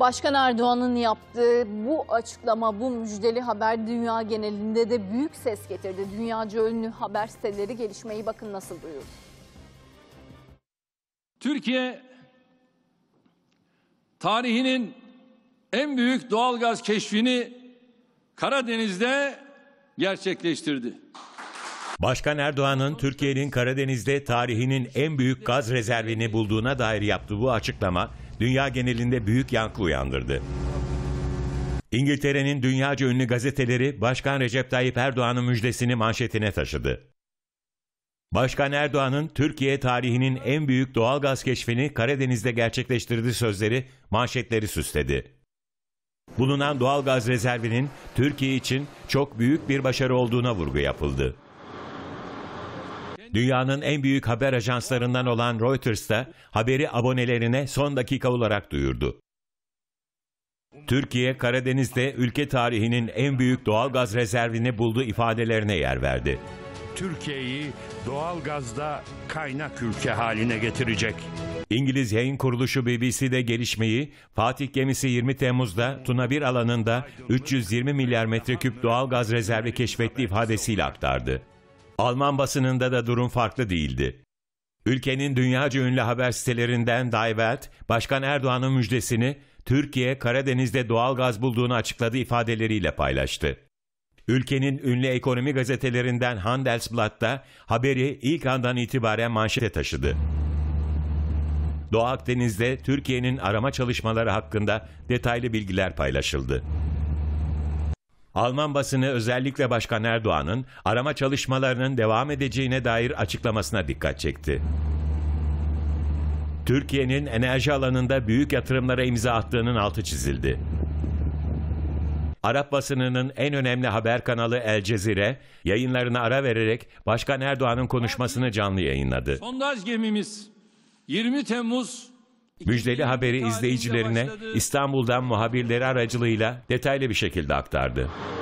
Başkan Erdoğan'ın yaptığı bu açıklama, bu müjdeli haber dünya genelinde de büyük ses getirdi. Dünyaca ünlü haber siteleri gelişmeyi bakın nasıl duyurdu. Türkiye tarihinin en büyük doğalgaz keşfini Karadeniz'de gerçekleştirdi. Başkan Erdoğan'ın Türkiye'nin Karadeniz'de tarihinin en büyük gaz rezervini bulduğuna dair yaptığı bu açıklama dünya genelinde büyük yankı uyandırdı. İngiltere'nin dünyaca ünlü gazeteleri Başkan Recep Tayyip Erdoğan'ın müjdesini manşetine taşıdı. Başkan Erdoğan'ın Türkiye tarihinin en büyük doğal gaz keşfini Karadeniz'de gerçekleştirdiği sözleri manşetleri süsledi. Bulunan doğal gaz rezervinin Türkiye için çok büyük bir başarı olduğuna vurgu yapıldı. Dünyanın en büyük haber ajanslarından olan Reuters da haberi abonelerine son dakika olarak duyurdu. Türkiye, Karadeniz'de ülke tarihinin en büyük doğal gaz rezervini buldu ifadelerine yer verdi. Türkiye'yi doğal gazda kaynak ülke haline getirecek. İngiliz yayın kuruluşu BBC'de gelişmeyi, Fatih gemisi 20 Temmuz'da Tuna 1 alanında 320 milyar metreküp doğal gaz rezervi keşfetti ifadesiyle aktardı. Alman basınında da durum farklı değildi. Ülkenin dünyaca ünlü haber sitelerinden Die Welt, Başkan Erdoğan'ın müjdesini Türkiye Karadeniz'de doğal gaz bulduğunu açıkladığı ifadeleriyle paylaştı. Ülkenin ünlü ekonomi gazetelerinden Handelsblatt da haberi ilk andan itibaren manşete taşıdı. Doğu Akdeniz'de Türkiye'nin arama çalışmaları hakkında detaylı bilgiler paylaşıldı. Alman basını özellikle Başkan Erdoğan'ın arama çalışmalarının devam edeceğine dair açıklamasına dikkat çekti. Türkiye'nin enerji alanında büyük yatırımlara imza attığının altı çizildi. Arap basınının en önemli haber kanalı El Cezire yayınlarını ara vererek Başkan Erdoğan'ın konuşmasını canlı yayınladı. Sondaj gemimiz 20 Temmuz Müjdeli haberi izleyicilerine İstanbul'dan muhabirleri aracılığıyla detaylı bir şekilde aktardı.